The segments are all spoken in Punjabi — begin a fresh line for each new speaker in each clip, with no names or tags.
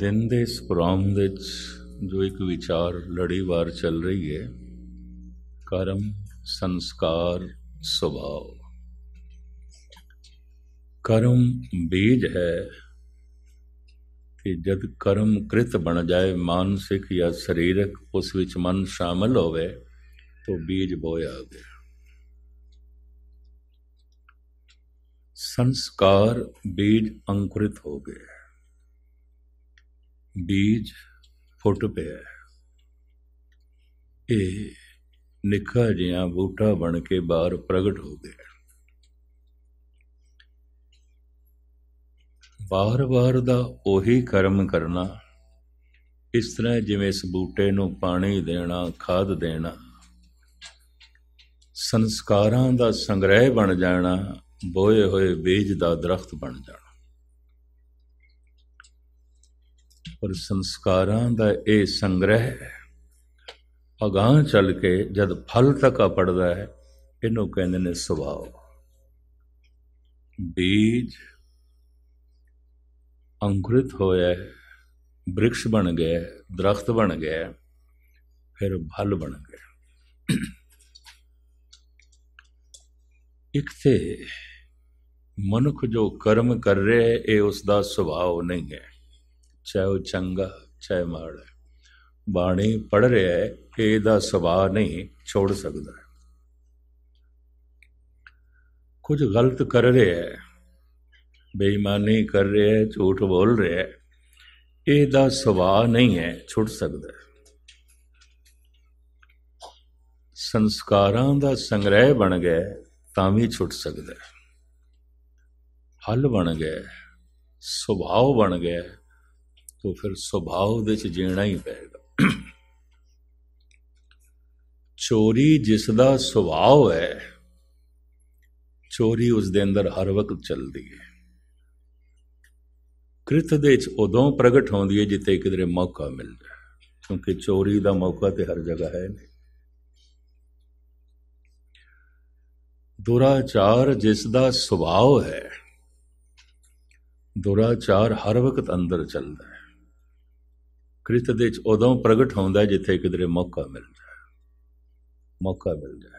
ਦਿਨ ਦੇ ਇਸ ਪ੍ਰੋਮ ਵਿੱਚ ਜੋ ਇੱਕ ਵਿਚਾਰ ਲੜੀਵਾਰ ਚੱਲ ਰਹੀ ਹੈ ਕਰਮ ਸੰਸਕਾਰ ਸੁਭਾਅ ਕਰਮ ਬੀਜ ਹੈ ਕਿ ਜਦ ਕਰਮ ਕ੍ਰਿਤ ਬਣ ਜਾਏ ਮਾਨਸਿਕ ਜਾਂ ਸਰੀਰਕ ਉਸ ਵਿੱਚ ਮਨ ਸ਼ਾਮਲ ਹੋਵੇ ਤਾਂ ਬੀਜ ਬੋਇਆ ਗਿਆ ਸੰਸਕਾਰ ਬੀਜ ਅੰਕੁਰਿਤ ਹੋ ਗਏ ਬੀਜ ਫੁੱਟ ਪਿਆ ਇਹ ਨਿੱਕਾ ਜਿਹਾ ਬੂਟਾ ਬਣ ਕੇ ਬਾਹਰ ਪ੍ਰਗਟ ਹੋ ਗਿਆ ਬਾਰ-ਬਾਰ ਦਾ ਉਹੀ ਕਰਮ ਕਰਨਾ ਇਸ ਤਰ੍ਹਾਂ ਜਿਵੇਂ ਇਸ ਬੂਟੇ ਨੂੰ ਪਾਣੀ ਦੇਣਾ ਖਾਦ ਦੇਣਾ ਸੰਸਕਾਰਾਂ ਦਾ ਸੰਗ੍ਰਹਿ ਬਣ ਜਾਣਾ ਬੋਏ ਹੋਏ ਬੀਜ ਦਾ ਦਰਖਤ ਬਣ ਜਾਣਾ ਪਰ ਸੰਸਕਾਰਾਂ ਦਾ ਇਹ ਸੰਗ੍ਰਹਿ ਅਗਾਹ ਚੱਲ ਕੇ ਜਦ ਫਲ ਤੱਕ ਪੜਦਾ ਹੈ ਇਹਨੂੰ ਕਹਿੰਦੇ ਨੇ ਸੁਭਾਅ ਬੀਜ ਅੰਕੁਰਿਤ ਹੋਇਆ ਬ੍ਰਿਕਸ਼ ਬਣ ਗਿਆ ਦਰਖਤ ਬਣ ਗਿਆ ਫਿਰ ਫਲ ਬਣ ਗਿਆ ਇੱਕ ਤੇ ਮਨੁੱਖ ਜੋ ਕਰਮ ਕਰ ਰਿਹਾ ਹੈ ਇਹ ਉਸ ਦਾ ਸੁਭਾਅ ਨਹੀਂ ਹੈ ਚਾਹੇ ਉਹ ਚੰਗਾ ਚਾਹੇ ਮਾੜਾ ਬਾਣੀ ਪੜ ਰਿਹਾ ਹੈ ਕਿ ਇਹਦਾ ਸੁਭਾਅ ਨਹੀਂ ਛੋੜ ਸਕਦਾ ਕੁਝ ਗਲਤ ਕਰ ਰਿਹਾ ਹੈ ਬੇਈਮਾਨੀ ਕਰ ਰਿਹਾ ਹੈ ਝੂਠ ਬੋਲ ਰਿਹਾ ਹੈ ਇਹਦਾ ਸੁਭਾਅ ਨਹੀਂ ਹੈ ਛੁੱਟ ਸਕਦਾ ਸੰਸਕਾਰਾਂ ਦਾ ਸੰਗ੍ਰਹਿ ਬਣ ਗਿਆ ਤਾਂ ਵੀ ਛੁੱਟ ਸਕਦਾ ਹੱਲ ਬਣ ਗਿਆ ਸੁਭਾਅ ਬਣ ਗਿਆ ਤੋਂ ਫਿਰ ਸੁਭਾਅ ਵਿੱਚ ਜੀਣਾ ਹੀ ਪੈਗਾ ਚੋਰੀ ਜਿਸ ਦਾ ਸੁਭਾਅ ਹੈ ਚੋਰੀ ਉਸ ਦੇ ਅੰਦਰ ਹਰ ਵਕਤ ਚੱਲਦੀ ਹੈ ਕ੍ਰਿਤ ਦੇ ਵਿੱਚ ਉਦੋਂ ਪ੍ਰਗਟ ਹੁੰਦੀ ਹੈ ਜਿੱਤੇ ਕਿਦਰੇ ਮੌਕਾ ਮਿਲਦਾ ਕਿਉਂਕਿ ਚੋਰੀ ਦਾ ਮੌਕਾ ਤੇ ਹਰ ਜਗ੍ਹਾ ਹੈ ਨਹੀਂ ਦੁਰਾਚਾਰ ਜਿਸ ਦਾ ਸੁਭਾਅ ਹੈ ਦੁਰਾਚਾਰ ਹਰ ਵਕਤ ਅੰਦਰ ਚੱਲਦਾ ਹੈ ਕ੍ਰਿਤ ਦੇ ਵਿੱਚ ਉਦੋਂ ਪ੍ਰਗਟ ਹੁੰਦਾ ਜਿੱਥੇ ਕਿਦਰੇ ਮੌਕਾ ਮਿਲ ਜਾਏ ਮੌਕਾ ਮਿਲ ਜਾਏ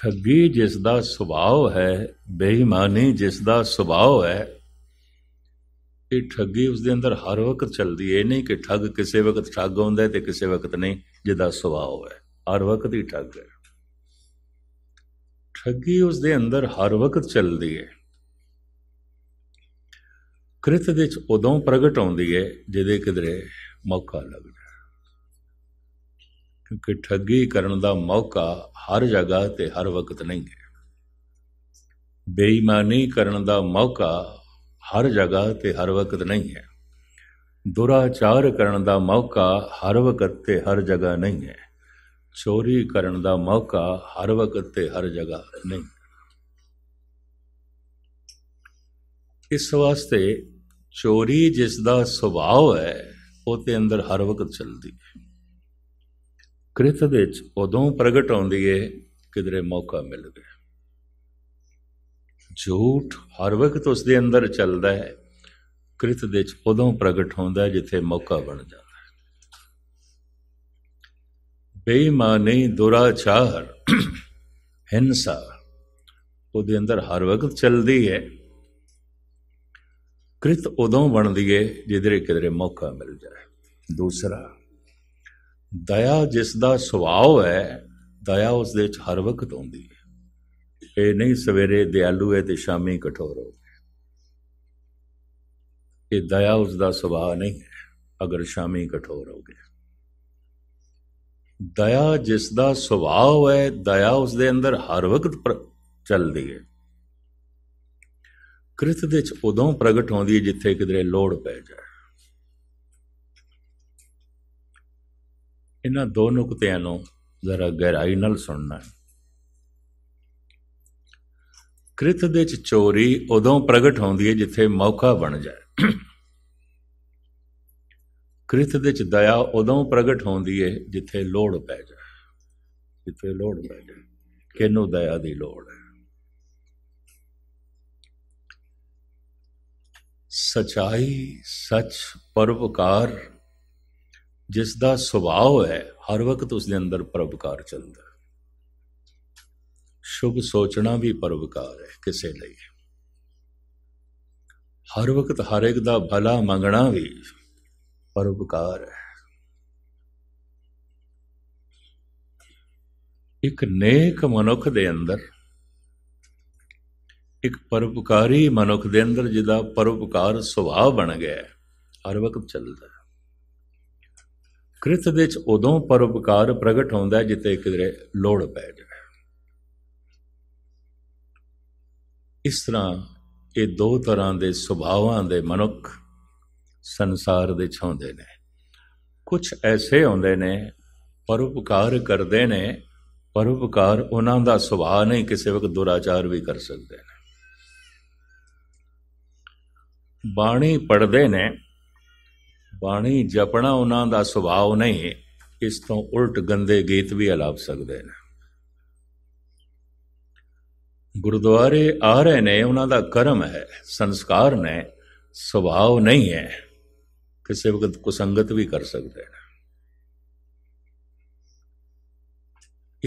ਠੱਗੀ ਜਿਸ ਦਾ ਸੁਭਾਅ ਹੈ ਬੇਈਮਾਨੀ ਜਿਸ ਦਾ ਸੁਭਾਅ ਹੈ ਇਹ ਠੱਗੀ ਉਸ ਦੇ ਅੰਦਰ ਹਰ ਵਕਤ ਚੱਲਦੀ ਹੈ ਨਹੀਂ ਕਿ ਠੱਗ ਕਿਸੇ ਵਕਤ ਠੱਗ ਹੁੰਦਾ ਤੇ ਕਿਸੇ ਵਕਤ ਨਹੀਂ ਜਿਹਦਾ ਸੁਭਾਅ ਹੈ ਹਰ ਵਕਤ ਹੀ ਠੱਗ ਹੈ ਠੱਗੀ ਉਸ ਦੇ ਅੰਦਰ ਹਰ ਵਕਤ ਚੱਲਦੀ ਹੈ ਕ੍ਰਿਤ ਵਿੱਚ ਉਦੋਂ ਪ੍ਰਗਟ ਆਉਂਦੀ ਹੈ ਜਿਹਦੇ ਕਿਦਰੇ ਮੌਕਾ ਲੱਗਦਾ ਕਿਉਂਕਿ ਠੱਗੀ ਕਰਨ ਦਾ ਮੌਕਾ ਹਰ ਜਗ੍ਹਾ ਤੇ ਹਰ ਵਕਤ ਨਹੀਂ ਹੈ ਬੇਈਮਾਨੀ ਕਰਨ ਦਾ ਮੌਕਾ ਹਰ ਜਗ੍ਹਾ ਤੇ ਹਰ ਵਕਤ ਨਹੀਂ ਹੈ ਦੁਰਾਚਾਰ ਕਰਨ ਦਾ ਮੌਕਾ ਹਰ ਵਕਤ ਤੇ ਹਰ ਜਗ੍ਹਾ ਨਹੀਂ ਹੈ ਚੋਰੀ ਕਰਨ ਦਾ ਮੌਕਾ ਹਰ ਵਕਤ ਤੇ ਹਰ ਜਗ੍ਹਾ ਨਹੀਂ ਇਸ ਵਾਸਤੇ ਚੋਰੀ ਜਿਸ ਦਾ ਸੁਭਾਅ ਹੈ ਉਹ ਤੇ ਅੰਦਰ ਹਰ ਵਕਤ ਚੱਲਦੀ ਹੈ ਕ੍ਰਿਤ ਵਿੱਚ ਉਦੋਂ ਪ੍ਰਗਟ ਹੁੰਦੀ ਏ ਕਿਦਰੇ ਮੌਕਾ ਮਿਲ ਗਿਆ ਝੂਠ ਹਰ ਵਕਤ ਉਸ ਦੇ ਅੰਦਰ ਚੱਲਦਾ ਹੈ ਕ੍ਰਿਤ ਵਿੱਚ ਉਦੋਂ ਪ੍ਰਗਟ ਹੁੰਦਾ ਹੈ ਜਿੱਥੇ ਮੌਕਾ ਬਣ ਜਾਂਦਾ ਹੈ ਬੇਈਮਾਨੀ ਦੁਰਾਚਾਰ ਹਿੰਸਾ ਉਹਦੇ ਅੰਦਰ ਹਰ ਵਕਤ ਚੱਲਦੀ ਹੈ ਕ੍ਰਿਤ ਉਦੋਂ ਬਣਦੀ ਏ ਜਿਧਰੇ ਕਿਦਰੇ ਮੌਕਾ ਮਿਲ ਜਾਏ ਦੂਸਰਾ ਦਇਆ ਜਿਸ ਦਾ ਸੁਭਾਅ ਹੈ ਦਇਆ ਉਸ ਦੇ ਵਿੱਚ ਹਰ ਵਕਤ ਆਉਂਦੀ ਹੈ ਇਹ ਨਹੀਂ ਸਵੇਰੇ ਦਿਆਲੂ ਹੈ ਤੇ ਸ਼ਾਮੀ ਕਠੋਰ ਹੋ ਇਹ ਦਇਆ ਉਸ ਦਾ ਸੁਭਾਅ ਨਹੀਂ ਹੈ ਅਗਰ ਸ਼ਾਮੀ ਕਠੋਰ ਹੋ ਗਿਆ ਦਇਆ ਜਿਸ ਦਾ ਸੁਭਾਅ ਹੈ ਦਇਆ ਉਸ ਦੇ ਅੰਦਰ ਹਰ ਵਕਤ ਚੱਲਦੀ ਹੈ ਕ੍ਰਿਤ ਦੇ ਚ ਉਦੋਂ ਪ੍ਰਗਟ ਹੁੰਦੀ ਹੈ ਜਿੱਥੇ ਕਿਦਰੇ ਲੋੜ ਪੈ ਜਾਏ ਇਹਨਾਂ ਦੋ ਨੁਕਤਿਆਂ ਨੂੰ ਜ਼ਰਾ ਗਹਿਰਾਈ ਨਾਲ ਸੁਣਨਾ ਹੈ ਕ੍ਰਿਤ ਦੇ ਚ ਚੋਰੀ ਉਦੋਂ ਪ੍ਰਗਟ ਹੁੰਦੀ ਹੈ ਜਿੱਥੇ ਮੌਕਾ ਬਣ ਜਾਏ ਕ੍ਰਿਤ ਦੇ ਚ ਦਇਆ ਉਦੋਂ ਪ੍ਰਗਟ ਹੁੰਦੀ ਹੈ ਜਿੱਥੇ ਲੋੜ ਪੈ ਜਾਏ ਜਿੱਥੇ ਲੋੜ ਪੈ ਜਾਏ ਕਿਨੂੰ ਦਇਆ ਦੀ ਲੋੜ ਹੈ ਸਚਾਈ ਸੱਚ ਪਰਵਕਾਰ ਜਿਸ ਦਾ ਸੁਭਾਅ ਹੈ ਹਰ ਵਕਤ ਉਸ ਦੇ ਅੰਦਰ ਪਰਵਕਾਰ ਚੱਲਦਾ ਸ਼ੁਭ ਸੋਚਣਾ ਵੀ ਪਰਵਕਾਰ ਹੈ ਕਿਸੇ ਲਈ ਹਰ ਵਕਤ ਹਰ ਇੱਕ ਦਾ ਭਲਾ ਮੰਗਣਾ ਵੀ ਪਰਵਕਾਰ ਹੈ ਇੱਕ ਨੇਕ ਮਨੁੱਖ ਦੇ ਅੰਦਰ ਇੱਕ ਪਰਉਪਕਾਰੀ ਮਨੁੱਖ ਦੇ ਅੰਦਰ ਜਿਹਦਾ ਪਰਉਪਕਾਰ ਸੁਭਾਅ ਬਣ ਗਿਆ ਹਰ ਵਕਤ ਚੱਲਦਾ ਹੈ ਕ੍ਰਿਤ ਵਿੱਚ ਉਦੋਂ ਪਰਉਪਕਾਰ ਪ੍ਰਗਟ ਹੁੰਦਾ ਜਿੱਤੇ ਕਿਦਰੇ ਲੋੜ ਪੈ ਜਾਵੇ ਇਸ ਤਰ੍ਹਾਂ ਇਹ ਦੋ ਤਰ੍ਹਾਂ ਦੇ ਸੁਭਾਵਾਂ ਦੇ ਮਨੁੱਖ ਸੰਸਾਰ ਦੇ ਛਾਉਂਦੇ ਨੇ ਕੁਝ ਐਸੇ ਹੁੰਦੇ ਨੇ ਪਰਉਪਕਾਰ ਕਰਦੇ ਨੇ ਪਰਉਪਕਾਰ ਉਹਨਾਂ ਦਾ ਸੁਭਾਅ ਨਹੀਂ ਕਿਸੇ ਵਕਤ ਦੁਰਾਚਾਰ ਵੀ ਕਰ ਸਕਦੇ ਬਾਣੀ ਪੜਦੇ ਨੇ ਬਾਣੀ ਜਪਣਾ ਉਹਨਾਂ ਦਾ ਸੁਭਾਅ ਨਹੀਂ ਇਸ ਤੋਂ ਉਲਟ ਗੰਦੇ ਗੀਤ ਵੀ ਅਲਾਪ ਸਕਦੇ ਨੇ ਗੁਰਦੁਆਰੇ ਆ ਰਹੇ ਨੇ ਉਹਨਾਂ ਦਾ ਕਰਮ ਹੈ ਸੰਸਕਾਰ ਨੇ ਸੁਭਾਅ ਨਹੀਂ ਹੈ ਕਿਸੇ ਵਕਤ ਕੁਸੰਗਤ ਵੀ ਕਰ ਸਕਦੇ ਨੇ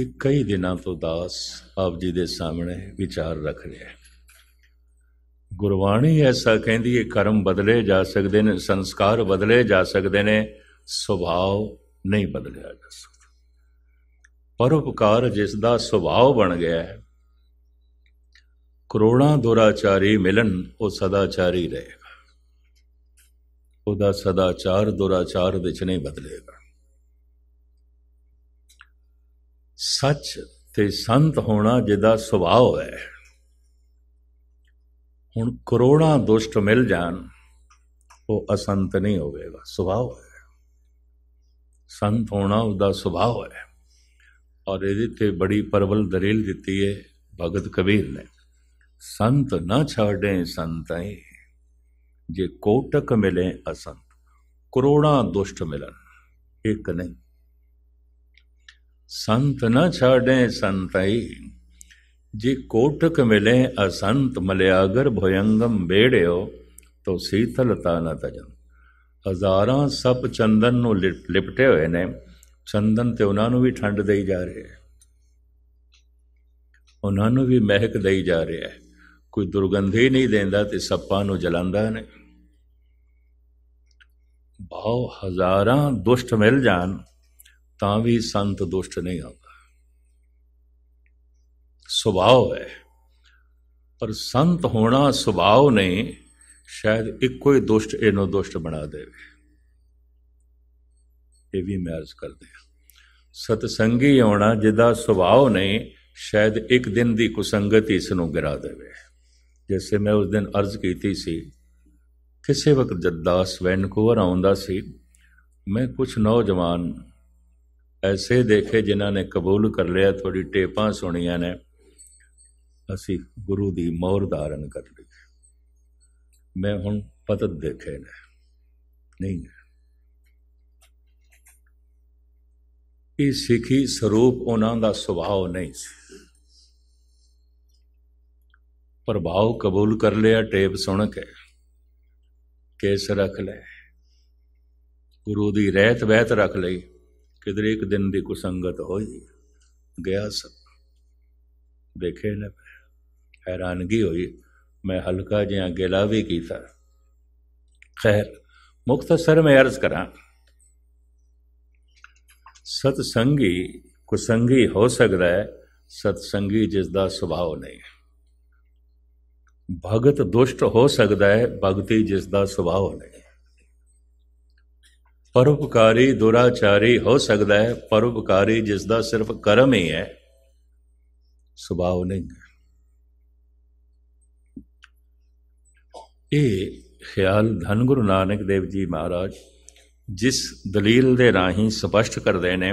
ਇਹ ਕਈ ਦਿਨਾਂ ਤੋਂ ਦਾਸ ਆਪ ਜੀ ਦੇ ਸਾਹਮਣੇ ਵਿਚਾਰ ਰੱਖ ਰਿਹਾ ਹੈ ਗੁਰਬਾਣੀ ਐਸਾ ਕਹਿੰਦੀ ਹੈ ਕਰਮ ਬਦਲੇ ਜਾ ਸਕਦੇ ਨੇ ਸੰਸਕਾਰ ਬਦਲੇ ਜਾ ਸਕਦੇ ਨੇ ਸੁਭਾਅ ਨਹੀਂ ਬਦਲਿਆ ਜਾ ਸਕਦਾ ਪਰਉਪਕਾਰ ਜਿਸ ਦਾ ਸੁਭਾਅ ਬਣ ਗਿਆ ਹੈ ਕਰੋੜਾਂ ਦੁਰਾਚਾਰੀ ਮਿਲਣ ਉਹ ਸਦਾਚਾਰੀ ਰਹੇਗਾ ਉਹਦਾ ਸਦਾਚਾਰ ਦੁਰਾਚਾਰ ਵਿੱਚ ਨਹੀਂ ਬਦਲੇਗਾ ਸੱਚ ਤੇ ਸੰਤ ਹੋਣਾ ਜਿਹਦਾ ਸੁਭਾਅ ਹੈ हूँ करोड़ा दुष्ट मिल जान वो असंत नहीं होगा सुभाव है संत होना उसका स्वभाव है और ये बड़ी प्रबल दलील दी है भगत कबीर ने संत न छे संत जे कोटक मिले असंत करोड़ा दुष्ट मिलन एक नहीं संत न छे संत ਜੇ कोठक ਮਿਲੇ ਅਸੰਤ ਮਲਿਆਗਰ ਭਯੰਗਮ ਬੇੜਿਓ ਤੋ ਸੀਤਲਤਾ ਨਾ ਤਜਨ ਹਜ਼ਾਰਾਂ ਸਭ ਚੰਦਨ ਨੂੰ ਲਿਪਟੇ ਹੋਏ ਨੇ ਚੰਦਨ ਤੇ ਉਹਨਾਂ ਨੂੰ ਵੀ ਠੰਡ ਦੇਈ ਜਾ ਰਹੀ ਹੈ ਉਹਨਾਂ ਨੂੰ ਵੀ ਮਹਿਕ ਦੇਈ ਜਾ ਰਿਹਾ ਹੈ ਕੋਈ ਦੁਰਗੰਧ ਹੀ ਨਹੀਂ ਦਿੰਦਾ ਤੇ ਸੱਪਾਂ ਨੂੰ ਜਲਾਉਂਦਾ ਨੇ ਬਹੁ ਹਜ਼ਾਰਾਂ ਦੁਸ਼ਟ ਮਿਲ ਜਾਣ ਤਾਂ ਵੀ ਸੰਤ ਦੁਸ਼ਟ ਨਹੀਂ ਆਉਂਦੇ ਸੁਭਾਅ ਹੈ ਪਰ ਸੰਤ ਹੋਣਾ ਸੁਭਾਅ ਨਹੀਂ ਸ਼ਾਇਦ ਇੱਕੋ ਹੀ ਦੁਸ਼ਟ ਇਹਨੂੰ ਦੁਸ਼ਟ ਬਣਾ ਦੇਵੇ ਇਹ ਵੀ ਮੈਂ ਅਰਜ਼ ਕਰਦੇ ਹਾਂ ਸਤਸੰਗੀ ਹੋਣਾ ਜਿਹਦਾ ਸੁਭਾਅ ਨਹੀਂ ਸ਼ਾਇਦ ਇੱਕ ਦਿਨ ਦੀ ਕੁਸੰਗਤ ਇਸ ਨੂੰ ਗਿਰਾ ਦੇਵੇ ਜਿਵੇਂ ਮੈਂ ਉਸ ਦਿਨ ਅਰਜ਼ ਕੀਤੀ ਸੀ ਕਿਸੇ ਵਕਤ ਜੱਦਾਸ ਵੈਨਕੂਵਰ ਆਉਂਦਾ ਸੀ ਮੈਂ ਕੁਝ ਨੌਜਵਾਨ ਐਸੇ ਦੇਖੇ ਜਿਨ੍ਹਾਂ ਨੇ ਕਬੂਲ ਕਰ ਲਿਆ ਥੋੜੀ ਟੇਪਾਂ ਸੁਣੀਆਂ ਨੇ ਅਸੀਂ ਗੁਰੂ ਦੀ ਮੋਹਰ ਧਾਰਨ ਕਰ ਲਈ ਮੈਂ ਹੁਣ ਪਤਤ ਦੇਖੇ ਨੇ ਨਹੀਂ ਇਹ ਸਿੱਖੀ ਸਰੂਪ ਉਹਨਾਂ ਦਾ ਸੁਭਾਅ ਨਹੀਂ ਸੀ ਪ੍ਰਭਾਵ ਕਬੂਲ ਕਰ ਲਿਆ ਟੇਪ ਸੁਣ ਕੇ ਕੇਸ ਰੱਖ ਲੈ ਗੁਰੂ ਦੀ ਰਹਿਤ ਵਹਿਤ ਰੱਖ ਲਈ ਕਿਦਰੇ ਇੱਕ ਦਿਨ ਦੀ ਕੁਸੰਗਤ ਹੋਈ ਗਿਆ ਸਭ ਦੇਖੇ ਨਾ हैरानगी हुई मैं हल्का जहा गेला भी किया खैर मुख्तसर में अर्ज करा सतसंगी कुसंगी हो सकता है सतसंगी जिसका स्वभाव नहीं भगत दुष्ट हो सकता है भगती जिसका स्वभाव नहीं परोपकारी दुराचारी हो सकता है परोपकारी जिसका सिर्फ कर्म ही है स्वभाव नहीं है ਇਹ ਖਿਆਲ ਧਨ ਗੁਰੂ ਨਾਨਕ ਦੇਵ ਜੀ ਮਹਾਰਾਜ ਜਿਸ ਦਲੀਲ ਦੇ ਰਾਹੀਂ ਸਪਸ਼ਟ ਕਰਦੇ ਨੇ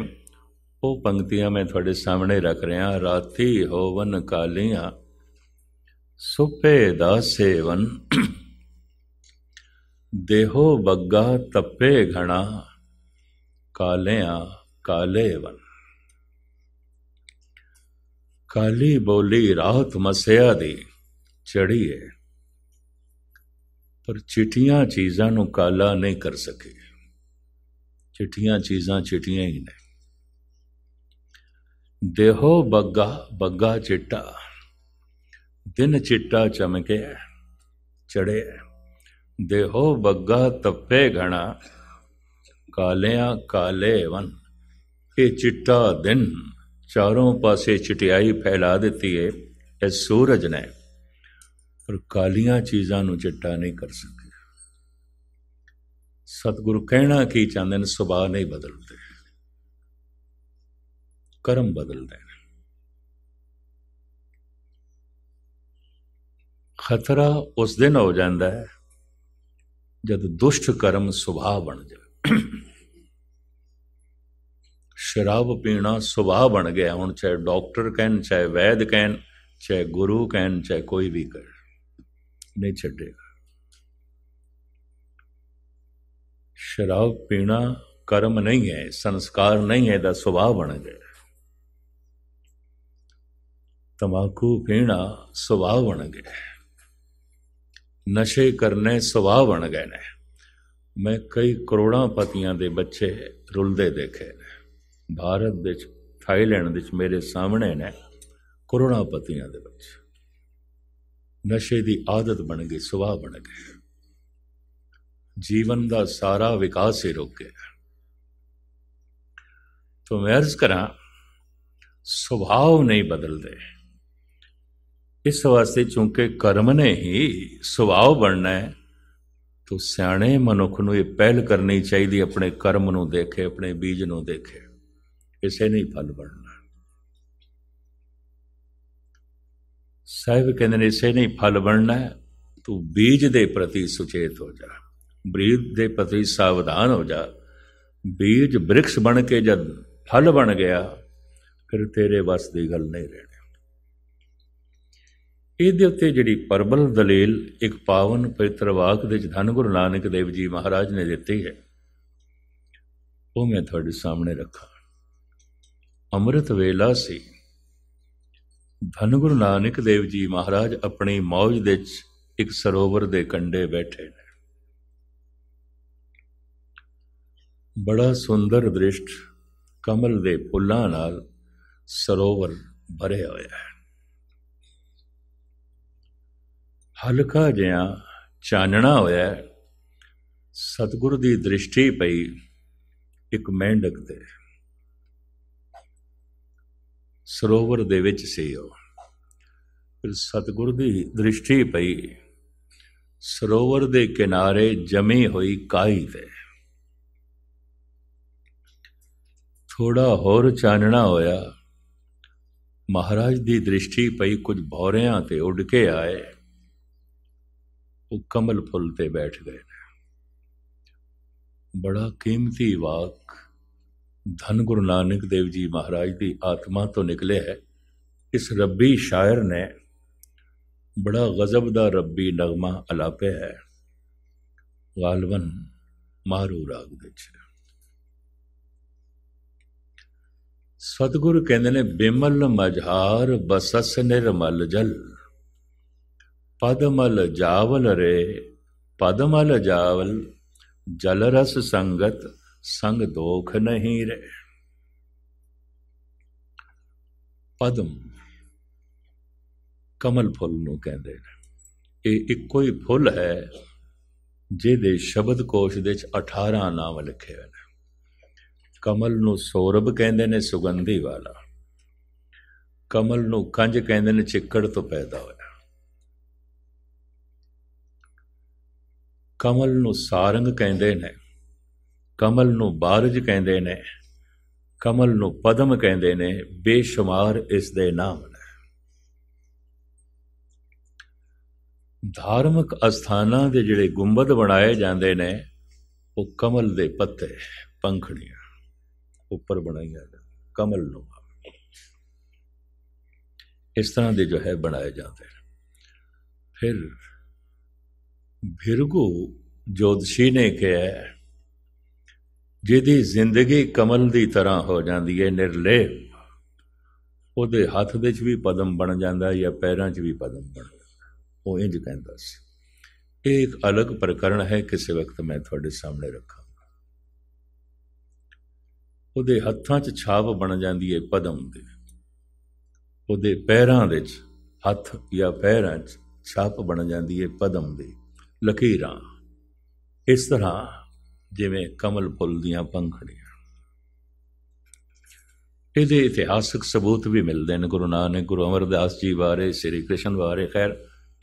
ਉਹ ਪੰਕਤੀਆਂ ਮੈਂ ਤੁਹਾਡੇ ਸਾਹਮਣੇ ਰੱਖ ਰਿਹਾ ਰਾਤੀ ਹੋਵਨ ਕਾਲੀਆਂ ਸੁਪੇ ਦਾ ਸੇਵਨ ਦੇਹੋ ਬੱਗਾ ਤੱਪੇ ਘਣਾ ਕਾਲਿਆਂ ਕਾਲੇ ਵਨ ਕਾਲੀ ਬੋਲੀ ਰਾਤ ਮਸਿਆ ਦੀ ਚੜੀਏ ਪਰ ਚਿੱਟੀਆਂ ਚੀਜ਼ਾਂ ਨੂੰ ਕਾਲਾ ਨਹੀਂ ਕਰ ਸਕੇ ਚਿੱਟੀਆਂ ਚੀਜ਼ਾਂ ਚਿੱਟੀਆਂ ਹੀ ਨੇ ਦੇਹੋ ਬੱਗਾ ਬੱਗਾ ਚਿੱਟਾ ਦਿਨ ਚਿੱਟਾ ਚਮਕੇ ਚੜੇ ਦੇਹੋ ਬੱਗਾ ਤੱਪੇ ਘਣਾ ਕਾਲਿਆਂ ਕਾਲੇ ਵਨ ਇਹ ਚਿੱਟਾ ਦਿਨ ਚਾਰੋਂ ਪਾਸੇ ਚਟਿਆਈ ਫੈਲਾ ਦਿੱਤੀ ਏ ਇਸ ਸੂਰਜ ਨੇ ਪਰ ਕਾਲੀਆਂ ਚੀਜ਼ਾਂ ਨੂੰ ਚਿੱਟਾ ਨਹੀਂ ਕਰ ਸਕਦੇ ਸਤਿਗੁਰੂ ਕਹਿਣਾ ਕੀ ਚਾਹੁੰਦੇ ਨੇ ਸੁਭਾਅ ਨਹੀਂ ਬਦਲਦੇ ਕਰਮ ਬਦਲਦੇ ਨੇ ਖਤਰਾ ਉਸ ਦਿਨ ਹੋ ਜਾਂਦਾ ਹੈ ਜਦ ਦੁਸ਼ਟ ਕਰਮ ਸੁਭਾਅ ਬਣ ਜਾਵੇ ਸ਼ਰਾਬ ਪੀਣਾ ਸੁਭਾਅ ਬਣ ਗਿਆ ਹੁਣ ਚਾਹੇ ਡਾਕਟਰ ਕਹਿਣ ਚਾਹੇ ਵੈਦ ਕਹਿਣ ਚਾਹੇ ਗੁਰੂ ਕਹਿਣ ਚਾਹੇ ਕੋਈ ਵੀ ਕਹੇ ਨਹੀਂ ਛੱਡੇਗਾ ਸ਼ਰਾਬ ਪੀਣਾ ਕਰਮ ਨਹੀਂ ਹੈ ਸੰਸਕਾਰ ਨਹੀਂ ਹੈ ਦਾ ਸੁਭਾਅ ਬਣ ਗਿਆ ਤਮਾਕੂ ਪੀਣਾ ਸੁਭਾਅ ਬਣ ਗਿਆ ਨਸ਼ੇ ਕਰਨੇ ਸੁਭਾਅ ਬਣ ਗਏ ਨੇ ਮੈਂ ਕਈ ਕਰੋੜਾਂ ਪਤੀਆਂ ਦੇ ਬੱਚੇ ਰੁਲਦੇ ਦੇਖੇ ਨੇ ਭਾਰਤ ਵਿੱਚ ਥਾਈਲੈਂਡ ਵਿੱਚ ਮੇਰੇ ਸਾਹਮਣੇ ਨੇ ਕਰੋੜਾਂ ਪਤੀਆਂ ਦੇ ਬੱਚੇ ਨਸ਼ੇ ਦੀ ਆਦਤ ਬਣ ਗਈ ਸੁਭਾਅ ਬਣ ਗਈ ਜੀਵਨ ਦਾ ਸਾਰਾ ਵਿਕਾਸ ਹੀ ਰੁਕ ਗਿਆ ਤੋਂ ਮੈਂ ਅਰਜ਼ ਕਰਾਂ ਸੁਭਾਅ ਨਹੀਂ ਬਦਲਦੇ ਇਸ ਵਾਸਤੇ ਕਿਉਂਕਿ ਕਰਮ ਨੇ ਹੀ ਸੁਭਾਅ ਬਣਨਾ ਹੈ ਤੋ ਸਿਆਣੇ ਮਨੁੱਖ ਨੂੰ ਇਹ ਪਹਿਲ ਕਰਨੀ ਚਾਹੀਦੀ ਆਪਣੇ ਕਰਮ ਨੂੰ ਦੇਖੇ ਆਪਣੇ ਬੀਜ ਨੂੰ ਦੇਖੇ ਇਸੇ ਨਹੀਂ ਫਲ ਬਣਨਾ ਸਾਹਿਬ ਕਹਿੰਦੇ ਨੇ ਇਸੇ ਨਹੀਂ ਫਲ ਬਣਨਾ ਤੂੰ ਬੀਜ ਦੇ ਪ੍ਰਤੀ ਸੁਚੇਤ ਹੋ ਜਾ ਬ੍ਰੀਦ ਦੇ ਪ੍ਰਤੀ ਸਾਵਧਾਨ ਹੋ ਜਾ ਬੀਜ ਬ੍ਰਿਕਸ ਬਣ ਕੇ ਜਦ ਫਲ ਬਣ ਗਿਆ ਫਿਰ ਤੇਰੇ ਵਸ ਦੀ ਗੱਲ ਨਹੀਂ ਰਹਿਣੀ ਇਹਦੇ ਉੱਤੇ ਜਿਹੜੀ ਪਰਬਲ ਦਲੀਲ ਇੱਕ ਪਾਵਨ ਪਵਿੱਤਰ ਵਾਕ ਦੇ ਵਿੱਚ ਧੰਨ ਗੁਰੂ ਨਾਨਕ ਦੇਵ ਜੀ ਮਹਾਰਾਜ ਨੇ ਦਿੱਤੀ ਹੈ ਉਹ ਮੈਂ ਤੁਹਾਡੇ ਸਾਹਮਣੇ ਰੱਖਾਂ ਅੰਮ੍ਰਿਤ ਵੇਲਾ ਸੀ ਧੰਨ ਗੁਰੂ ਨਾਨਕ ਦੇਵ ਜੀ ਮਹਾਰਾਜ ਆਪਣੀ ਮੌਜ ਦੇ ਵਿੱਚ ਇੱਕ ਸਰੋਵਰ ਦੇ ਕੰਢੇ ਬੈਠੇ ਨੇ ਬੜਾ ਸੁੰਦਰ ਦ੍ਰਿਸ਼ਟ ਕਮਲ ਦੇ ਫੁੱਲਾਂ ਨਾਲ ਸਰੋਵਰ ਭਰੇ ਹੋਇਆ ਹੈ ਹਲਕਾ ਜਿਹਾ ਚਾਨਣਾ ਹੋਇਆ ਸਤਿਗੁਰ ਦੀ ਦ੍ਰਿਸ਼ਟੀ ਪਈ ਇੱਕ ਮੈਂਡਕ ਤੇ ਸਰੋਵਰ ਦੇ ਵਿੱਚ ਸੀ ਉਹ ਫਿਰ ਸਤਗੁਰ ਦੀ ਦ੍ਰਿਸ਼ਟੀ ਪਈ ਸਰੋਵਰ ਦੇ ਕਿਨਾਰੇ ਜਮੀ ਹੋਈ ਕਾਈ ਤੇ ਥੋੜਾ ਹੋਰ ਚਾਨਣਾ ਹੋਇਆ ਮਹਾਰਾਜ ਦੀ ਦ੍ਰਿਸ਼ਟੀ ਪਈ ਕੁਝ ਭੌਰਿਆਂ ਤੇ ਉੱਡ ਕੇ ਆਏ ਉਹ ਕਮਲ ਫੁੱਲ ਤੇ ਬੈਠ ਗਏ ਬੜਾ ਕੀਮਤੀ ਵਾਕ ਧਨ ਗੁਰੂ ਨਾਨਕ ਦੇਵ ਜੀ ਮਹਾਰਾਜ ਦੀ ਆਤਮਾ ਤੋਂ ਨਿਕਲੇ ਹੈ ਇਸ ਰੱਬੀ ਸ਼ਾਇਰ ਨੇ ਬੜਾ ਗਜ਼ਬ ਦਾ ਰੱਬੀ ਨਗਮਾ ਅਲਾਪੇ ਹੈ ਗਾਲਵਨ ਮਾਰੂ ਰਾਗ ਦੇ ਵਿੱਚ ਸਤਗੁਰੂ ਕਹਿੰਦੇ ਨੇ ਬਿਮਲ ਮਝਾਰ ਬਸਸ ਨਿਰਮਲ ਜਲ ਪਦਮਲ ਜਾਵਲ ਰੇ ਪਦਮਲ ਜਾਵਲ ਜਲ ਰਸ ਸੰਗਤ ਸੰਗ ਦੋਖ ਨਹੀਂ ਰੇ ਪਦਮ ਕਮਲ ਫੁੱਲ ਨੂੰ ਕਹਿੰਦੇ ਨੇ ਇਹ ਇੱਕੋ ਹੀ ਫੁੱਲ ਹੈ ਜਿਹਦੇ ਸ਼ਬਦ ਕੋਸ਼ ਦੇ ਵਿੱਚ 18 ਨਾਮ ਲਿਖੇ ਹੋਏ ਨੇ ਕਮਲ ਨੂੰ ਸੌਰਭ ਕਹਿੰਦੇ ਨੇ ਸੁਗੰਧੀ ਵਾਲਾ ਕਮਲ ਨੂੰ ਕੰਜ ਕਹਿੰਦੇ ਨੇ ਚਿੱਕੜ ਤੋਂ ਪੈਦਾ ਹੋਇਆ ਕਮਲ ਨੂੰ ਸਾਰੰਗ ਕਹਿੰਦੇ ਨੇ ਕਮਲ ਨੂੰ ਬਾਰਜ ਕਹਿੰਦੇ ਨੇ ਕਮਲ ਨੂੰ ਪਦਮ ਕਹਿੰਦੇ ਨੇ ਬੇਸ਼ੁਮਾਰ ਇਸ ਦੇ ਨਾਮ ਨੇ ਧਾਰਮਿਕ ਅਸਥਾਨਾਂ ਦੇ ਜਿਹੜੇ ਗੁੰਬਦ ਬਣਾਏ ਜਾਂਦੇ ਨੇ ਉਹ ਕਮਲ ਦੇ ਪੱਤੇ ਪੰਖੜੀਆਂ ਉੱਪਰ ਬਣਾਈਆਂ ਕਮਲ ਨੂੰ ਇਸ ਤਰ੍ਹਾਂ ਦੇ ਜੋ ਹੈ ਬਣਾਏ ਜਾਂਦੇ ਨੇ ਫਿਰ ਭਿਰਗੋ ਜੋਦਸ਼ੀ ਨੇ ਕਿਹਾ ਜਿਹਦੀ ਜ਼ਿੰਦਗੀ ਕਮਲ ਦੀ ਤਰ੍ਹਾਂ ਹੋ ਜਾਂਦੀ ਹੈ ਨਿਰਲੇਪ ਉਹਦੇ ਹੱਥ ਦੇ ਵੀ ਪਦਮ ਬਣ ਜਾਂਦਾ ਜਾਂ ਪੈਰਾਂ 'ਚ ਵੀ ਪਦਮ ਬਣ ਜਾਂਦਾ ਉਹ ਇੰਜ ਕਹਿੰਦਾ ਸੀ ਇਹ ਇੱਕ ਅਲੱਗ ਪ੍ਰਕਰਣ ਹੈ ਕਿਸੇ ਵਕਤ ਮੈਂ ਤੁਹਾਡੇ ਸਾਹਮਣੇ ਰੱਖਾਂਗਾ ਉਹਦੇ ਹੱਥਾਂ 'ਚ ਛਾਪ ਬਣ ਜਾਂਦੀ ਹੈ ਪਦਮ ਦੇ ਉਹਦੇ ਪੈਰਾਂ ਦੇ 'ਚ ਹੱਥ ਜਾਂ ਪੈਰਾਂ 'ਚ ਛਾਪ ਬਣ ਜਾਂਦੀ ਹੈ ਪਦਮ ਦੀ ਲਕੀਰਾਂ ਇਸ ਤਰ੍ਹਾਂ ਜਿਵੇਂ ਕਮਲ ਫੁੱਲ ਦੀਆਂ ਪੰਖੜੀਆਂ ਇਹਦੇ ਇਤਿਹਾਸਕ ਸਬੂਤ ਵੀ ਮਿਲਦੇ ਨੇ ਗੁਰੂ ਨਾਨਕ ਗੁਰੂ ਅਮਰਦਾਸ ਜੀ ਬਾਰੇ ਸ੍ਰੀ ਕ੍ਰਿਸ਼ਨ ਬਾਰੇ ਖੈਰ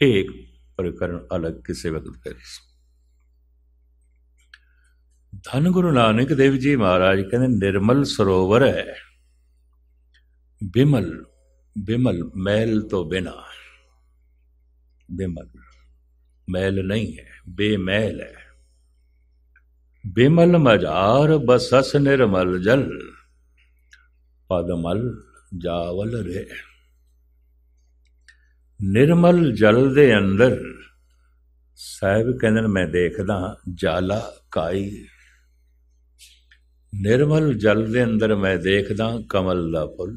ਇੱਕ ਪ੍ਰਕਰਨ ਅਲੱਗ ਕਿਸੇ ਵਕਤ ਕਰੀਸ ਧੰਨ ਗੁਰੂ ਨਾਨਕ ਦੇਵ ਜੀ ਮਹਾਰਾਜ ਕਹਿੰਦੇ ਨਿਰਮਲ ਸਰੋਵਰ ਹੈ ਬਿਮਲ ਬਿਮਲ ਮੈਲ ਤੋਂ ਬਿਨਾ ਬਿਮਲ ਮੈਲ ਨਹੀਂ ਹੈ ਬੇਮੈਲ ਹੈ ਬਿਮਲ ਮਝਾਰ ਬਸਸ ਨਿਰਮਲ ਜਲ ਪਦਮਲ ਜਾਵਲ ਰੇ ਨਿਰਮਲ ਜਲ ਦੇ ਅੰਦਰ ਸਾਹਿਬ ਕਹਿੰਦੇ ਮੈਂ ਦੇਖਦਾ ਜਾਲਾ ਕਾਈ ਨਿਰਮਲ ਜਲ ਦੇ ਅੰਦਰ ਮੈਂ ਦੇਖਦਾ ਕਮਲ ਦਾ ਫੁੱਲ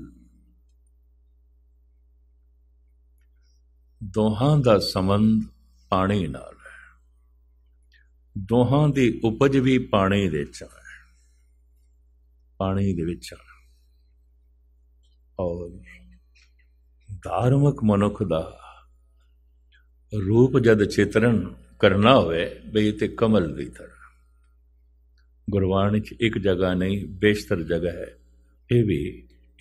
ਦੋਹਾਂ ਦਾ ਸੰਬੰਧ ਪਾਣੀ ਨਾਲ ਦੋਹਾਂ ਦੀ ਉਪਜ ਵੀ ਪਾਣੀ ਦੇ ਵਿੱਚ ਹੈ ਪਾਣੀ ਦੇ ਵਿੱਚ ਹੈ ਔਰ ਧਾਰਮਿਕ ਮਨੁੱਖ ਦਾ ਰੂਪ ਜਦ ਚੇਤਨ ਕਰਨਾ ਹੋਵੇ ਬਈ ਤੇ ਕਮਲ ਦੀ ਤਰ੍ਹਾਂ ਗੁਰਬਾਣੀ 'ਚ ਇੱਕ ਜਗ੍ਹਾ ਨਹੀਂ ਬੇਸ਼ਤਰ ਜਗ੍ਹਾ ਹੈ ਇਹ ਵੀ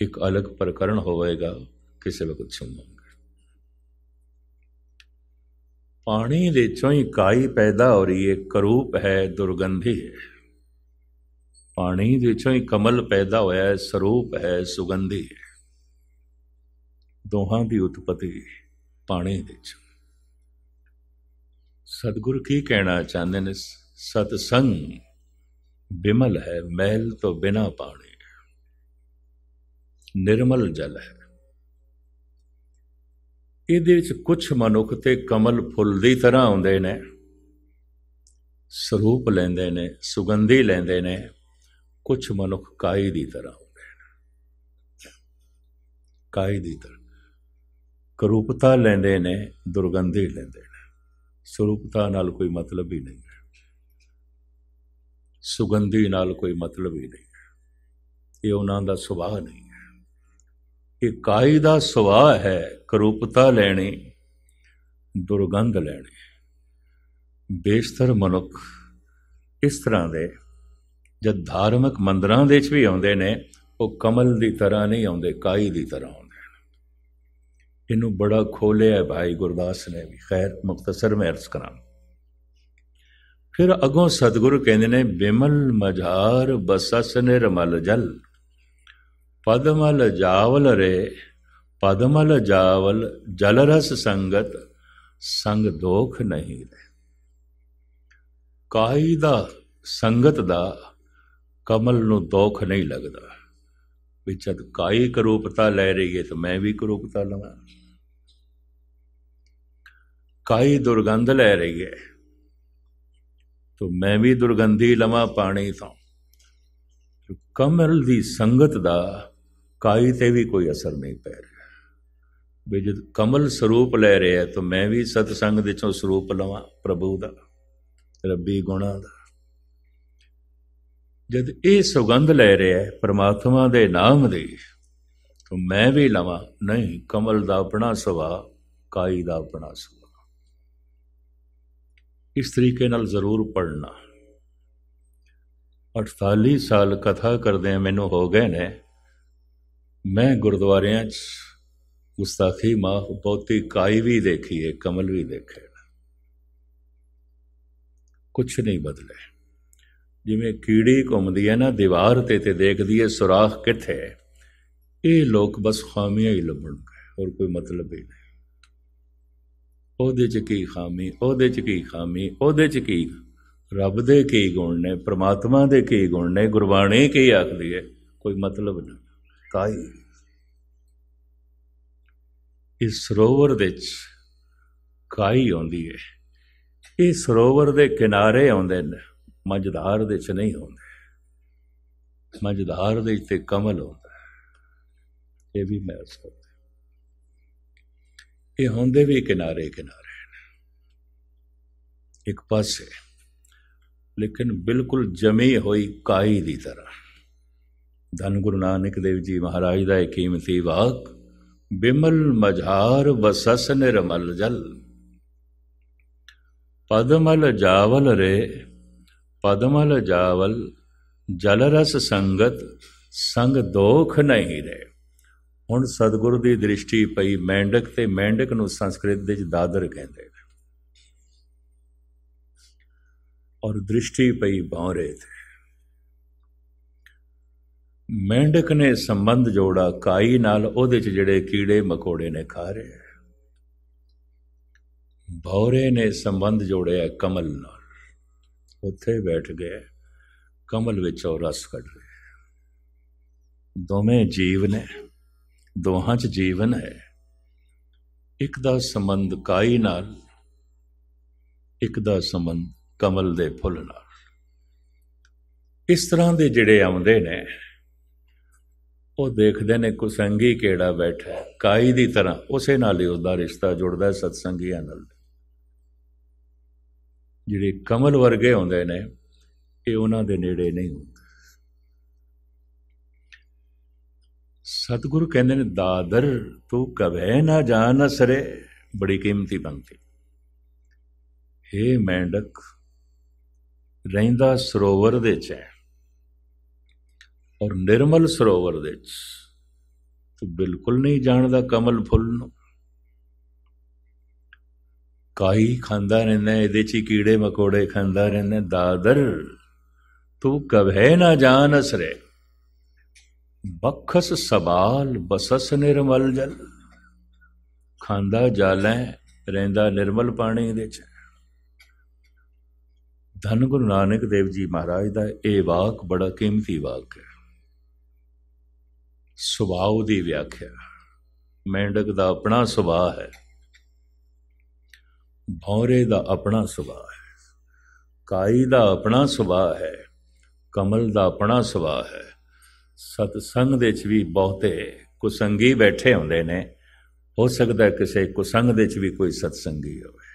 ਇੱਕ ਅਲੱਗ ਪ੍ਰਕਰਣ ਹੋਵੇਗਾ ਕਿਸੇ ਵਕਤ ਸੁਣੋ ਪਾਣੀ ਦੇ ਚੋਂ ਹੀ ਕਾਈ ਪੈਦਾ ਹੋ ਰਹੀ ਹੈ ਕਰੂਪ ਹੈ ਦੁਰਗੰਧੀ ਹੈ ਪਾਣੀ ਦੇ ਚੋਂ ਹੀ ਕਮਲ ਪੈਦਾ ਹੋਇਆ ਹੈ ਸਰੂਪ ਹੈ ਸੁਗੰਧੀ ਹੈ ਦੋਹਾਂ ਦੀ ਉਤਪਤੀ ਪਾਣੀ ਦੇ ਚੋਂ ਸਤਿਗੁਰ ਕੀ ਕਹਿਣਾ ਚਾਹੁੰਦੇ ਨੇ ਸਤ ਸੰਗ ਬਿਮਲ ਹੈ ਮਹਿਲ ਤੋਂ ਬਿਨਾ ਪਾਣੀ ਨਿਰਮਲ ਜਲ ਹੈ ਇਹਦੇ ਵਿੱਚ ਕੁਝ ਮਨੁੱਖ ਤੇ ਕਮਲ ਫੁੱਲ ਦੀ ਤਰ੍ਹਾਂ ਆਉਂਦੇ ਨੇ ਸਰੂਪ ਲੈਂਦੇ ਨੇ ਸੁਗੰਧੀ ਲੈਂਦੇ ਨੇ ਕੁਝ ਮਨੁੱਖ ਕਾਈ ਦੀ ਤਰ੍ਹਾਂ ਆਉਂਦੇ ਨੇ ਕਾਈ ਦੀ ਤਰ੍ਹਾਂ ਕਰੂਪਤਾ ਲੈਂਦੇ ਨੇ ਦੁਰਗੰਧੀ ਲੈਂਦੇ ਨੇ ਸਰੂਪਤਾ ਨਾਲ ਕੋਈ ਮਤਲਬ ਹੀ ਨਹੀਂ ਸੁਗੰਧੀ ਨਾਲ ਕੋਈ ਮਤਲਬ ਹੀ ਨਹੀਂ ਇਹ ਉਹਨਾਂ ਦਾ ਸੁਭਾਅ ਨਹੀਂ ਇਕਾਈ ਦਾ ਸਵਾਹ ਹੈ ਕਰੂਪਤਾ ਲੈਣੀ ਦੁਰਗੰਧ ਲੈਣੀ ਬੇਸ਼ਤਰ ਮਨੁੱਖ ਇਸ ਤਰ੍ਹਾਂ ਦੇ ਜਦ ਧਾਰਮਿਕ ਮੰਦਰਾਂ ਦੇ ਵਿੱਚ ਵੀ ਆਉਂਦੇ ਨੇ ਉਹ ਕਮਲ ਦੀ ਤਰ੍ਹਾਂ ਨਹੀਂ ਆਉਂਦੇ ਕਾਈ ਦੀ ਤਰ੍ਹਾਂ ਆਉਂਦੇ ਇਹਨੂੰ ਬੜਾ ਖੋਲਿਆ ਭਾਈ ਗੁਰਦਾਸ ਨੇ ਵੀ ਖੈਰ ਮੁਖਤਸਰ ਮੈਂ ਅਰਜ਼ ਕਰਾਂ ਫਿਰ ਅਗੋਂ ਸਤਿਗੁਰੂ ਕਹਿੰਦੇ ਨੇ ਬਿਮਲ ਮਝਾਰ ਬਸਸ ਨਿਰਮਲ ਜਲ ਪਦਮਲ ਜਾਵਲ ਰੇ ਪਦਮਲ ਜਾਵਲ ਜਲ ਰਸ ਸੰਗਤ ਸੰਗ ਦੋਖ ਨਹੀਂ ਕਾਈ ਦਾ ਸੰਗਤ ਦਾ ਕਮਲ ਨੂੰ ਦੋਖ ਨਹੀਂ ਲੱਗਦਾ ਵੀ ਜਦ ਕਾਈ ਕਰੂਪਤਾ ਲੈ ਰਹੀ ਏ ਤਾਂ ਮੈਂ ਵੀ ਕਰੂਪਤਾ ਲਵਾਂ ਕਾਈ ਦੁਰਗੰਧ ਲੈ ਰਹੀ ਏ ਤਾਂ ਮੈਂ ਵੀ ਦੁਰਗੰਧੀ ਲਵਾਂ ਪਾਣੀ ਤੋਂ ਕਮਲ ਦੀ ਸੰਗਤ ਦਾ ਕਾਈ ਤੇ ਵੀ ਕੋਈ ਅਸਰ ਨਹੀਂ ਪੈ ਰਿਹਾ ਵੀ ਜਦ ਕਮਲ ਸਰੂਪ ਲੈ ਰਿਹਾ ਤਾਂ ਮੈਂ ਵੀ ਸਤਸੰਗ ਦੇ ਚੋਂ ਸਰੂਪ ਲਵਾਂ ਪ੍ਰਭੂ ਦਾ ਰੱਬੀ ਗੁਣਾ ਦਾ ਜਦ ਇਹ ਸੁਗੰਧ ਲੈ ਰਿਹਾ ਹੈ ਪ੍ਰਮਾਤਮਾ ਦੇ ਨਾਮ ਦੀ ਤਾਂ ਮੈਂ ਵੀ ਲਵਾਂ ਨਹੀਂ ਕਮਲ ਦਾ ਆਪਣਾ ਸੁਭਾ ਕਾਈ ਦਾ ਆਪਣਾ ਸੁਭਾ ਇਸ ਤਰੀਕੇ ਨਾਲ ਜ਼ਰੂਰ ਪੜਨਾ 48 ਸਾਲ ਕਥਾ ਕਰਦੇ ਮੈਨੂੰ ਹੋ ਗਏ ਨੇ मैं गुरुद्वार च गुस्ताखी माफ बहुत ही काई भी देखी है कमल भी देखे कुछ नहीं बदले जिमें कीड़ी घूमती है ना दीवार ते ते देखती है सुराख कित है ये लोग बस खामियां ही लभ गए और कोई मतलब ही नहीं की खामी ओदे की खामी ओद की रब दे गुण ने परमात्मा दे गुण ने गुरबाणी की आखदी है कोई मतलब नहीं ਕਾਈ ਇਸ ਸਰੋਵਰ ਦੇ ਵਿੱਚ ਕਾਈ ਆਉਂਦੀ ਹੈ ਇਹ ਸਰੋਵਰ ਦੇ ਕਿਨਾਰੇ ਆਉਂਦੇ ਨੇ ਮਜਦਾਰ ਦੇ ਵਿੱਚ ਨਹੀਂ ਹੁੰਦੇ ਮਜਦਾਰ ਦੇ ਵਿੱਚ ਤੇ ਕਮਲ ਹੁੰਦਾ ਇਹ ਵੀ ਮਹਿਸ ਕਰਦੇ ਇਹ ਹੁੰਦੇ ਵੀ ਕਿਨਾਰੇ ਕਿਨਾਰੇ ਇੱਕ ਪਾਸੇ ਲੇਕਿਨ ਬਿਲਕੁਲ ਜਮੀ ਹੋਈ ਕਾਈ ਦੀ ਤਰ੍ਹਾਂ ਧੰਨ ਗੁਰੂ ਨਾਨਕ ਦੇਵ ਜੀ ਮਹਾਰਾਜ ਦਾ ਇਹ ਕੀਮਤੀ ਵਾਕ ਬਿਮਲ ਮਝਾਰ ਵਸਸ ਨਿਰਮਲ ਜਲ ਪਦਮਲ ਜਾਵਲ ਰੇ ਪਦਮਲ ਜਾਵਲ ਜਲ ਰਸ ਸੰਗਤ ਸੰਗ ਦੋਖ ਨਹੀਂ ਰੇ ਹੁਣ ਸਤਿਗੁਰੂ ਦੀ ਦ੍ਰਿਸ਼ਟੀ ਪਈ ਮੈਂਡਕ ਤੇ ਮੈਂਡਕ ਨੂੰ ਸੰਸਕ੍ਰਿਤ ਦੇ ਵਿੱਚ ਦਾਦਰ ਕਹਿੰਦੇ ਨੇ ਔਰ ਦ੍ਰਿਸ਼ਟੀ ਪਈ ਬੌਰੇ ਤੇ ਮੈਂਡਕ ਨੇ ਸੰਬੰਧ ਜੋੜਾ ਕਾਈ ਨਾਲ ਉਹਦੇ 'ਚ ਜਿਹੜੇ ਕੀੜੇ ਮਕੋੜੇ ਨੇ ਖਾ ਰਹੇ ਬੌਰੇ ਨੇ ਸੰਬੰਧ ਜੋੜਿਆ ਕਮਲ ਨਾਲ ਉੱਥੇ ਬੈਠ ਗਏ ਕਮਲ ਵਿੱਚੋਂ ਰਸ ਕੱਢ ਰਹੇ ਦੋਵੇਂ ਜੀਵ ਨੇ ਦੋਹਾਂ 'ਚ ਜੀਵਨ ਹੈ ਇੱਕ ਦਾ ਸੰਬੰਧ ਕਾਈ ਨਾਲ ਇੱਕ ਦਾ ਸੰਬੰਧ ਕਮਲ ਦੇ ਫੁੱਲ ਨਾਲ ਇਸ ਤਰ੍ਹਾਂ ਦੇ ਜਿਹੜੇ ਆਉਂਦੇ ਨੇ ਉਹ ਦੇਖਦੇ ਨੇ ਕੁਸੰਗੀ ਕਿਹੜਾ ਬੈਠਾ ਕਾਈ ਦੀ ਤਰ੍ਹਾਂ ਉਸੇ ਨਾਲ ਹੀ ਉਹਦਾ ਰਿਸ਼ਤਾ ਜੁੜਦਾ ਸਤਸੰਗੀਆਂ ਨਾਲ ਜਿਹੜੇ ਕਮਲ ਵਰਗੇ ਹੁੰਦੇ ਨੇ ਇਹ ਉਹਨਾਂ ਦੇ ਨੇੜੇ ਨਹੀਂ ਹੁੰਦੇ ਸਤਿਗੁਰੂ ਕਹਿੰਦੇ ਨੇ ਦਾਦਰ ਤੂੰ ਕਵੇ ਨਾ ਜਾਣ ਅਸਰੇ ਬੜੀ ਕੀਮਤੀ ਬੰਤੀ ਏ ਮੈਂਡਕ ਰਹਿੰਦਾ ਸਰੋਵਰ ਦੇ ਚੈਂ ਔਰ ਨਿਰਮਲ ਸਰੋਵਰ ਵਿੱਚ ਤੂੰ ਬਿਲਕੁਲ ਨਹੀਂ ਜਾਣਦਾ ਕਮਲ ਫੁੱਲ ਨੂੰ ਕਾਈ ਖਾਂਦਾ ਰਹਿੰਦਾ ਇਹਦੇ ਚ ਕੀੜੇ ਮਕੋੜੇ ਖਾਂਦਾ ਰਹਿੰਦਾ ਦਾਦਰ ਤੂੰ ਕਭੈ ਨਾ ਜਾਣ ਅਸਰੇ ਬਖਸ ਸਵਾਲ ਬਸਸ ਨਿਰਮਲ ਜਲ ਖਾਂਦਾ ਜਾਲੈ ਰਹਿੰਦਾ ਨਿਰਮਲ ਪਾਣੀ ਦੇ ਚ ਧੰਨ ਗੁਰੂ ਨਾਨਕ ਦੇਵ ਜੀ ਮਹਾਰਾਜ ਦਾ ਇਹ ਵਾਕ ਬੜਾ ਕੀਮਤੀ ਵਾਕ ਹੈ ਸੁਭਾਅ ਦੀ ਵਿਆਖਿਆ ਮੈਂਡਕ ਦਾ ਆਪਣਾ ਸੁਭਾਅ ਹੈ ਭੌਰੇ ਦਾ ਆਪਣਾ ਸੁਭਾਅ ਹੈ ਕਾਈ ਦਾ ਆਪਣਾ ਸੁਭਾਅ ਹੈ ਕਮਲ ਦਾ ਆਪਣਾ ਸੁਭਾਅ ਹੈ ਸਤ ਸੰਗ ਦੇ ਵਿੱਚ ਵੀ ਬਹੁਤੇ ਕੁਸੰਗੀ ਬੈਠੇ ਹੁੰਦੇ ਨੇ ਹੋ ਸਕਦਾ ਕਿਸੇ ਕੁਸੰਗ ਦੇ ਵਿੱਚ ਵੀ ਕੋਈ ਸਤ ਸੰਗੀ ਹੋਵੇ